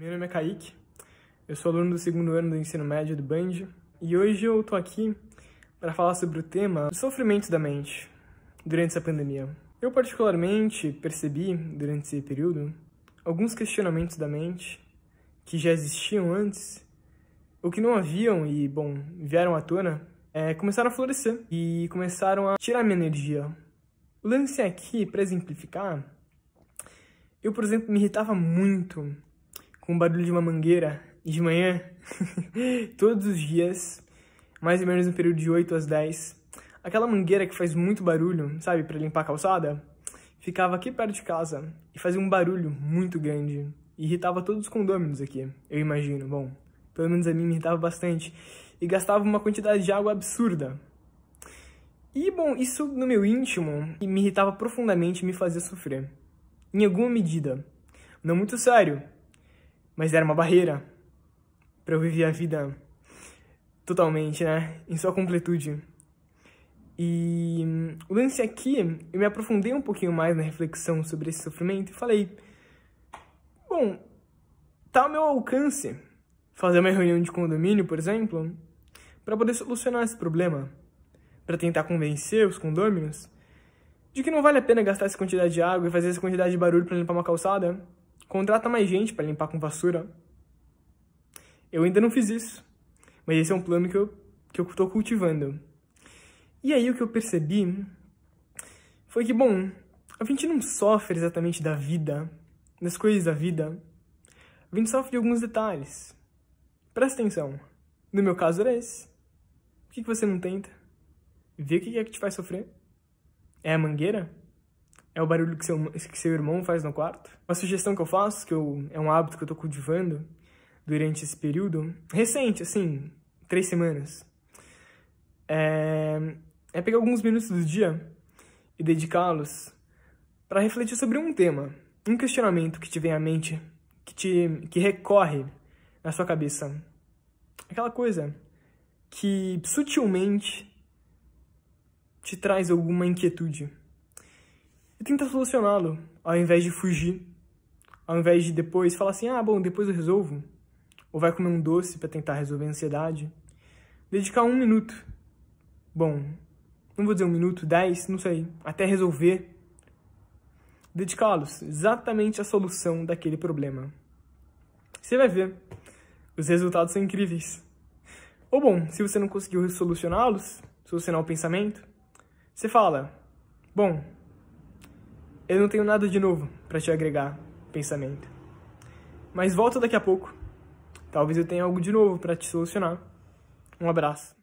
Meu nome é Kaique, eu sou aluno do segundo ano do ensino médio do Band e hoje eu tô aqui para falar sobre o tema sofrimento da mente durante essa pandemia. Eu particularmente percebi durante esse período alguns questionamentos da mente que já existiam antes, ou que não haviam e, bom, vieram à tona, é, começaram a florescer e começaram a tirar minha energia. O lance aqui, para exemplificar, eu, por exemplo, me irritava muito com o barulho de uma mangueira de manhã, todos os dias, mais ou menos no período de 8 às 10. Aquela mangueira que faz muito barulho, sabe, para limpar a calçada, ficava aqui perto de casa e fazia um barulho muito grande. irritava todos os condôminos aqui, eu imagino. Bom, pelo menos a mim me irritava bastante. E gastava uma quantidade de água absurda. E, bom, isso no meu íntimo me irritava profundamente e me fazia sofrer. Em alguma medida. Não muito sério, mas era uma barreira para eu viver a vida totalmente, né? Em sua completude. E o lance aqui, eu me aprofundei um pouquinho mais na reflexão sobre esse sofrimento e falei: bom, tá ao meu alcance fazer uma reunião de condomínio, por exemplo, para poder solucionar esse problema, para tentar convencer os condôminos de que não vale a pena gastar essa quantidade de água e fazer essa quantidade de barulho para limpar uma calçada, Contrata mais gente para limpar com vassoura. Eu ainda não fiz isso, mas esse é um plano que eu, que eu tô cultivando. E aí o que eu percebi foi que, bom, a gente não sofre exatamente da vida, das coisas da vida. A gente sofre de alguns detalhes. Presta atenção. No meu caso era esse. Por que, que você não tenta? Vê o que é que te faz sofrer. É a mangueira? é o barulho que seu, que seu irmão faz no quarto. Uma sugestão que eu faço, que eu, é um hábito que eu tô cultivando durante esse período, recente, assim, três semanas, é, é pegar alguns minutos do dia e dedicá-los para refletir sobre um tema, um questionamento que te vem à mente, que, te, que recorre na sua cabeça. Aquela coisa que sutilmente te traz alguma inquietude e tenta solucioná-lo, ao invés de fugir, ao invés de depois falar assim: ah, bom, depois eu resolvo, ou vai comer um doce para tentar resolver a ansiedade. Dedicar um minuto. Bom, não vou dizer um minuto, dez, não sei, até resolver. Dedicá-los exatamente à solução daquele problema. Você vai ver, os resultados são incríveis. Ou bom, se você não conseguiu solucioná-los, solucionar o pensamento, você fala: bom, eu não tenho nada de novo para te agregar pensamento. Mas volta daqui a pouco. Talvez eu tenha algo de novo para te solucionar. Um abraço.